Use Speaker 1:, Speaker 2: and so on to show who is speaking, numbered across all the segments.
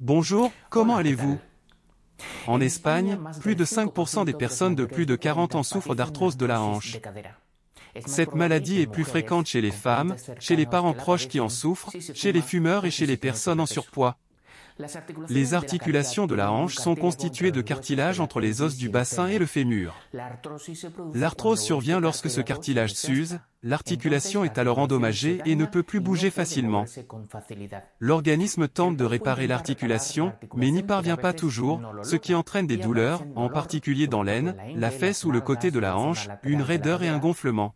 Speaker 1: Bonjour, comment allez-vous En Espagne, plus de 5% des personnes de plus de 40 ans souffrent d'arthrose de la hanche.
Speaker 2: Cette maladie est plus fréquente chez les femmes, chez les parents proches qui en souffrent, chez les fumeurs et chez les personnes en surpoids. Les articulations
Speaker 1: de la hanche sont constituées de cartilage entre les os du bassin et le fémur. L'arthrose survient lorsque ce cartilage s'use, l'articulation est alors endommagée et ne peut plus bouger facilement. L'organisme tente de réparer l'articulation, mais n'y parvient pas toujours, ce qui entraîne des douleurs, en particulier dans l'aine, la fesse ou le côté de la hanche, une raideur et un gonflement.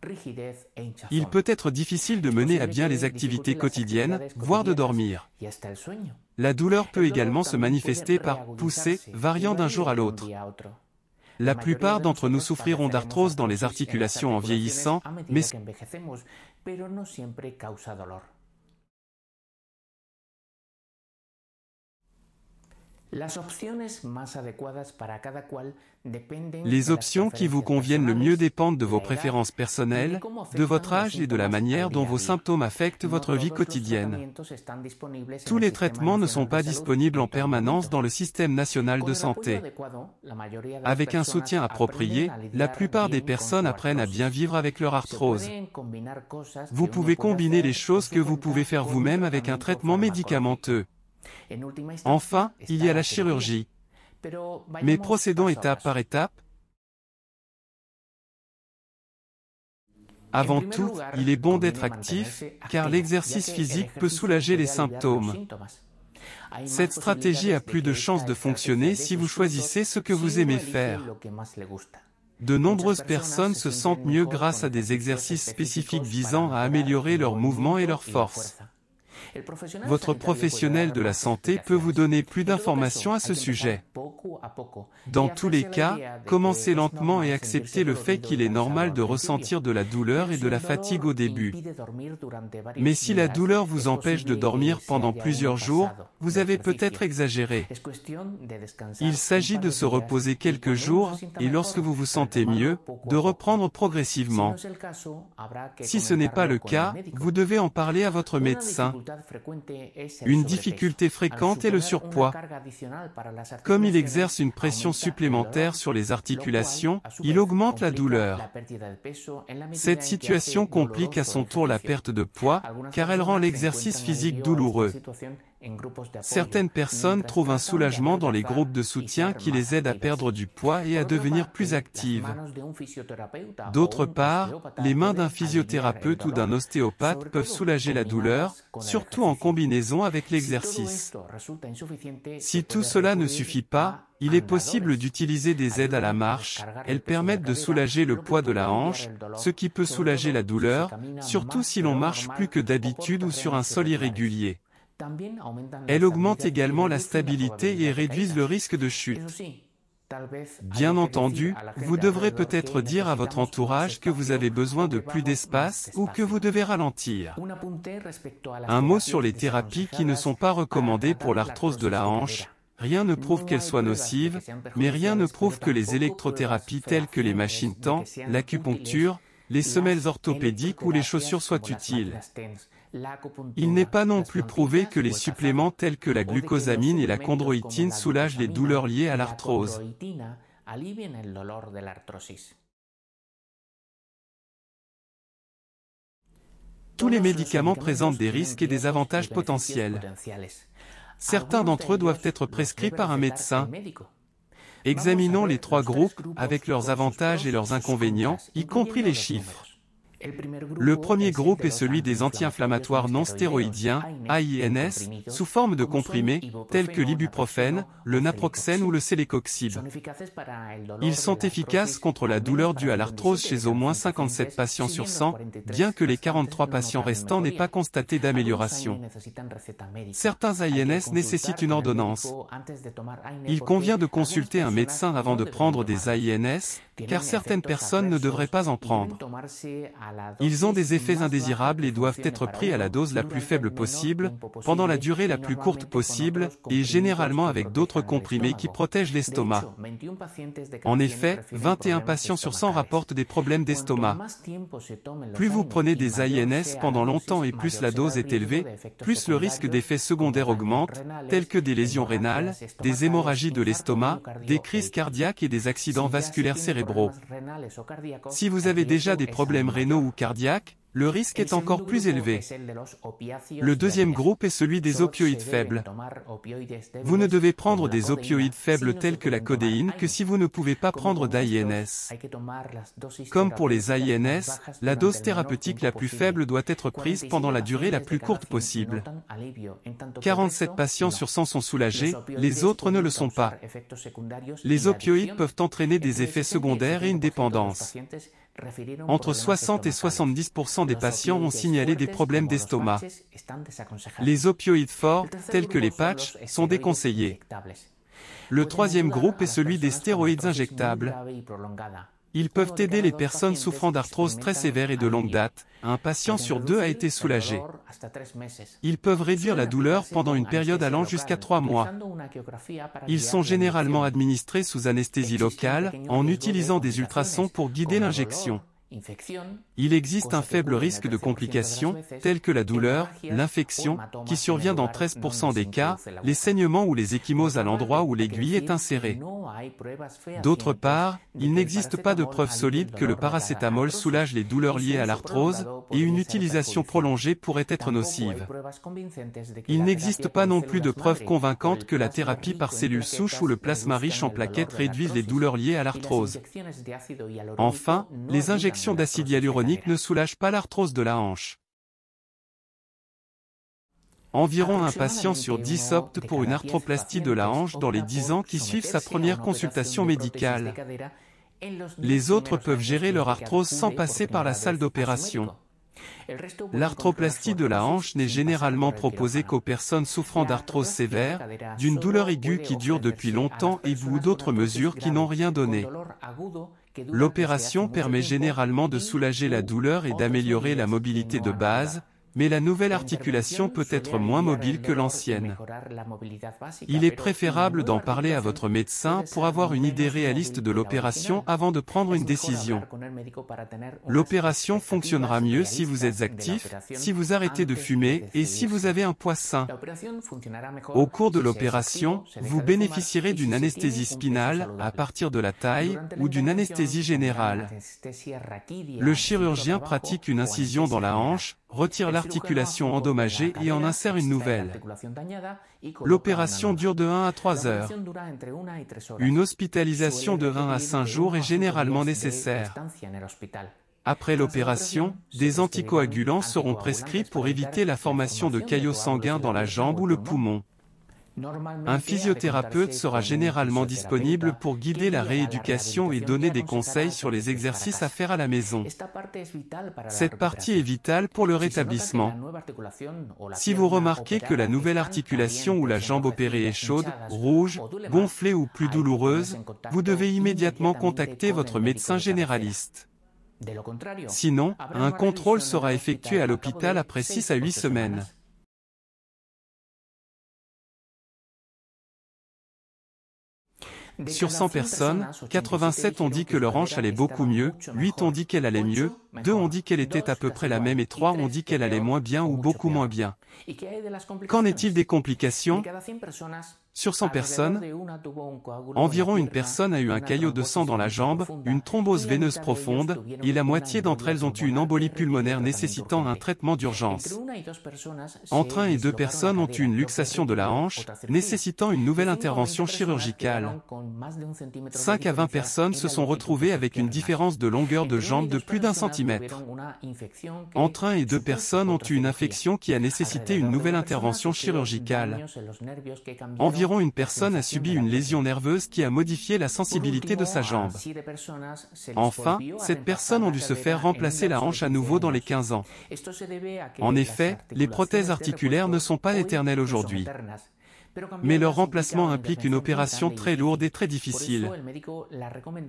Speaker 2: Il peut être difficile de mener à bien les activités quotidiennes, voire de dormir.
Speaker 1: La douleur peut également se manifester par pousser, variant d'un jour à l'autre. La plupart d'entre nous souffriront d'arthrose dans les articulations en vieillissant, mais
Speaker 2: Les options qui vous conviennent le mieux dépendent de vos préférences personnelles, de votre
Speaker 1: âge et de la manière dont vos symptômes affectent votre vie quotidienne.
Speaker 2: Tous les traitements
Speaker 1: ne sont pas disponibles en permanence dans le système national de santé.
Speaker 2: Avec un soutien approprié,
Speaker 1: la plupart des personnes apprennent à bien vivre avec leur arthrose.
Speaker 2: Vous pouvez combiner les choses que
Speaker 1: vous pouvez faire vous-même avec un traitement médicamenteux. Enfin, il y a la chirurgie.
Speaker 2: Mais procédons étape
Speaker 1: par étape. Avant tout, il est bon d'être actif, car l'exercice physique peut soulager les symptômes. Cette stratégie a plus de chances de fonctionner si vous choisissez ce que vous aimez faire. De nombreuses personnes se sentent mieux grâce à des exercices spécifiques visant à améliorer leur mouvement et leur force.
Speaker 2: Votre professionnel
Speaker 1: de la santé peut vous donner plus d'informations à ce sujet. Dans tous les cas, commencez lentement et acceptez le fait qu'il est normal de ressentir de la douleur et de la fatigue au début.
Speaker 2: Mais si la douleur vous
Speaker 1: empêche de dormir pendant plusieurs jours, vous avez peut-être exagéré. Il s'agit de se reposer quelques jours et lorsque vous vous sentez mieux, de reprendre progressivement.
Speaker 2: Si ce n'est pas le cas, vous
Speaker 1: devez en parler à votre médecin
Speaker 2: une difficulté fréquente est le surpoids. Comme il exerce
Speaker 1: une pression supplémentaire sur les articulations, il augmente la douleur.
Speaker 2: Cette situation complique à son tour la perte de poids, car elle rend l'exercice physique douloureux. Certaines personnes trouvent un soulagement dans les groupes de
Speaker 1: soutien qui les aident à perdre du poids et à devenir plus actives.
Speaker 2: D'autre part, les mains d'un
Speaker 1: physiothérapeute ou d'un ostéopathe peuvent soulager la douleur, surtout en combinaison avec l'exercice. Si tout cela ne suffit pas, il est possible d'utiliser des aides à la marche, elles permettent de soulager le poids de la hanche, ce qui peut soulager la douleur, surtout si l'on marche plus que d'habitude ou sur un sol irrégulier. Elles augmentent également la stabilité et réduisent le risque de chute.
Speaker 2: Bien entendu, vous
Speaker 1: devrez peut-être dire à votre entourage que vous avez besoin de plus d'espace ou que vous devez ralentir.
Speaker 2: Un mot sur les
Speaker 1: thérapies qui ne sont pas recommandées pour l'arthrose de la hanche. Rien ne prouve qu'elles soient nocives, mais rien ne prouve que les électrothérapies telles que les machines temps, l'acupuncture, les semelles orthopédiques ou les chaussures soient utiles. Il n'est pas non plus prouvé que les suppléments tels que la glucosamine et la chondroïtine soulagent les douleurs liées à l'arthrose. Tous les médicaments présentent des risques et des avantages potentiels. Certains d'entre eux doivent être prescrits par un médecin. Examinons les trois groupes, avec leurs avantages et leurs inconvénients, y compris les chiffres. Le premier groupe est celui des anti-inflammatoires non stéroïdiens, AINS, sous forme de comprimés, tels que l'ibuprofène, le naproxène ou le sélécoxib.
Speaker 2: Ils sont efficaces
Speaker 1: contre la douleur due à l'arthrose chez au moins 57 patients sur 100, bien que les 43 patients restants n'aient pas constaté d'amélioration.
Speaker 2: Certains AINS nécessitent une ordonnance. Il convient de consulter un médecin avant de prendre
Speaker 1: des AINS, car certaines personnes ne devraient pas en prendre. Ils ont des effets indésirables et doivent être pris à la dose la plus faible possible, pendant la durée la plus courte possible, et généralement avec d'autres comprimés qui protègent l'estomac. En effet, 21 patients sur 100 rapportent des problèmes d'estomac. Plus vous prenez des INS pendant longtemps et plus la dose est élevée, plus le risque d'effets secondaires augmente, tels que des lésions rénales, des hémorragies de l'estomac, des crises cardiaques et des accidents vasculaires cérébraux.
Speaker 2: Si vous avez déjà des problèmes rénaux
Speaker 1: ou cardiaque, le risque est encore plus élevé.
Speaker 2: Le deuxième groupe est celui des opioïdes faibles. Vous ne devez
Speaker 1: prendre des opioïdes faibles tels que la codéine que si vous ne pouvez pas prendre d'AINS.
Speaker 2: Comme pour les AINS, la dose thérapeutique la plus faible doit être prise pendant la durée la plus courte possible. 47
Speaker 1: patients sur 100 sont soulagés, les autres ne le sont pas. Les opioïdes peuvent entraîner des effets secondaires et une dépendance.
Speaker 2: Entre 60 et 70 des patients ont signalé des problèmes d'estomac. Les
Speaker 1: opioïdes forts, tels que les patchs, sont déconseillés. Le troisième groupe est celui des stéroïdes injectables. Ils peuvent aider les personnes souffrant d'arthrose très sévère et de longue date. Un patient sur deux a été soulagé. Ils peuvent réduire la douleur pendant une période allant jusqu'à trois mois.
Speaker 2: Ils sont généralement
Speaker 1: administrés sous anesthésie locale en utilisant des ultrasons pour guider l'injection. Il existe un faible risque de complications, telles que la douleur, l'infection, qui survient dans 13% des cas, les saignements ou les échymoses à l'endroit où l'aiguille est insérée. D'autre part, il n'existe pas de preuve solide que le paracétamol soulage les douleurs liées à l'arthrose, et une utilisation prolongée pourrait être nocive.
Speaker 2: Il n'existe pas non plus de preuves convaincantes que
Speaker 1: la thérapie par cellules souches ou le plasma riche en plaquettes réduisent les douleurs liées à l'arthrose.
Speaker 2: Enfin, les
Speaker 1: injections d'acide hyaluronique ne soulage pas l'arthrose de la hanche. Environ un patient sur 10 opte pour une arthroplastie de la hanche dans les 10 ans qui suivent sa première consultation médicale.
Speaker 2: Les autres peuvent
Speaker 1: gérer leur arthrose sans passer par la salle d'opération. L'arthroplastie de la hanche n'est généralement proposée qu'aux personnes souffrant d'arthrose sévère, d'une douleur aiguë qui dure depuis longtemps et ou d'autres mesures qui n'ont rien donné. L'opération permet généralement de soulager la douleur et d'améliorer la mobilité de base, mais la nouvelle articulation peut être moins mobile que l'ancienne. Il est préférable d'en parler à votre médecin pour avoir une idée réaliste de l'opération avant de prendre une décision. L'opération fonctionnera mieux si vous êtes actif, si vous arrêtez de fumer et si vous avez un poids sain.
Speaker 2: Au cours de l'opération, vous
Speaker 1: bénéficierez d'une anesthésie spinale à partir de la taille ou d'une anesthésie générale.
Speaker 2: Le chirurgien pratique une
Speaker 1: incision dans la hanche, retire la articulation endommagée et en insère une nouvelle.
Speaker 2: L'opération dure de 1 à 3 heures. Une hospitalisation de 1 à 5 jours est généralement nécessaire.
Speaker 1: Après l'opération, des anticoagulants seront prescrits pour éviter la formation de caillots sanguins dans la jambe ou le poumon. Un physiothérapeute sera généralement disponible pour guider la rééducation et donner des conseils sur les exercices à faire à la maison. Cette partie est vitale pour le rétablissement.
Speaker 2: Si vous remarquez que la
Speaker 1: nouvelle articulation ou la jambe opérée est chaude, rouge, gonflée ou plus douloureuse, vous devez immédiatement contacter votre médecin généraliste.
Speaker 2: Sinon, un contrôle sera effectué à l'hôpital après 6 à 8 semaines.
Speaker 1: Sur 100 personnes, 87 ont dit que leur hanche allait beaucoup mieux, 8 ont dit qu'elle allait mieux, 2 ont dit qu'elle était à peu près la même et 3 ont dit qu'elle allait moins bien ou beaucoup moins bien.
Speaker 2: Qu'en est-il des complications sur 100 personnes, environ une
Speaker 1: personne a eu un caillot de sang dans la jambe, une thrombose veineuse profonde, et la moitié d'entre elles ont eu une embolie pulmonaire nécessitant un traitement d'urgence.
Speaker 2: Entre 1 et 2 personnes ont eu une
Speaker 1: luxation de la hanche, nécessitant une nouvelle intervention chirurgicale.
Speaker 2: 5 à 20 personnes
Speaker 1: se sont retrouvées avec une différence de longueur de jambe de plus d'un centimètre. Entre 1 et 2 personnes ont eu une infection qui a nécessité une nouvelle intervention chirurgicale environ une personne a subi une lésion nerveuse qui a modifié la sensibilité de sa jambe.
Speaker 2: Enfin, cette
Speaker 1: personne a dû se faire remplacer la hanche à nouveau dans les 15 ans.
Speaker 2: En effet, les prothèses articulaires ne sont pas éternelles aujourd'hui.
Speaker 1: Mais leur remplacement implique une opération très lourde et très difficile.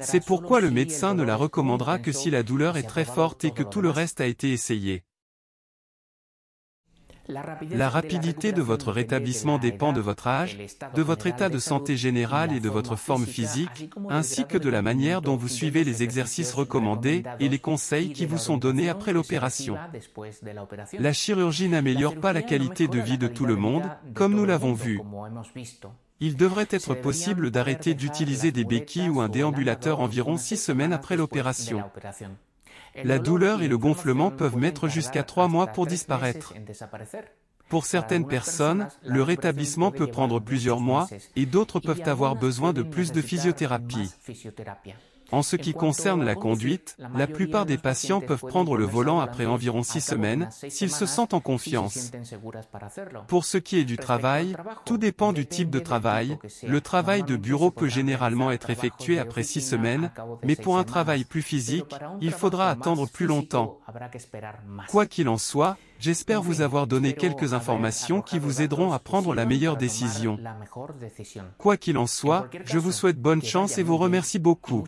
Speaker 1: C'est pourquoi le médecin ne la recommandera que si la douleur est très forte et que tout le reste a été essayé. La rapidité de votre rétablissement dépend de votre âge, de votre état de santé général et de votre forme physique, ainsi que de la manière dont vous suivez les exercices recommandés et les conseils qui vous sont donnés après l'opération.
Speaker 2: La chirurgie n'améliore pas la qualité de vie de tout le monde, comme nous l'avons vu.
Speaker 1: Il devrait être possible d'arrêter d'utiliser des béquilles ou un déambulateur environ six semaines après l'opération. La douleur et le gonflement peuvent mettre jusqu'à trois mois pour disparaître.
Speaker 2: Pour certaines personnes, le rétablissement peut prendre plusieurs mois et d'autres peuvent avoir besoin de plus de physiothérapie. En ce qui concerne la conduite, la plupart des patients peuvent prendre le volant après environ 6 semaines s'ils se sentent en confiance. Pour ce qui est du travail,
Speaker 1: tout dépend du type de travail. Le travail de bureau peut généralement être effectué après six semaines, mais pour un travail plus physique, il faudra attendre plus longtemps. Quoi qu'il en soit, J'espère vous avoir donné quelques informations qui vous aideront à prendre la meilleure décision.
Speaker 2: Quoi qu'il en soit, je vous souhaite bonne chance et vous remercie beaucoup.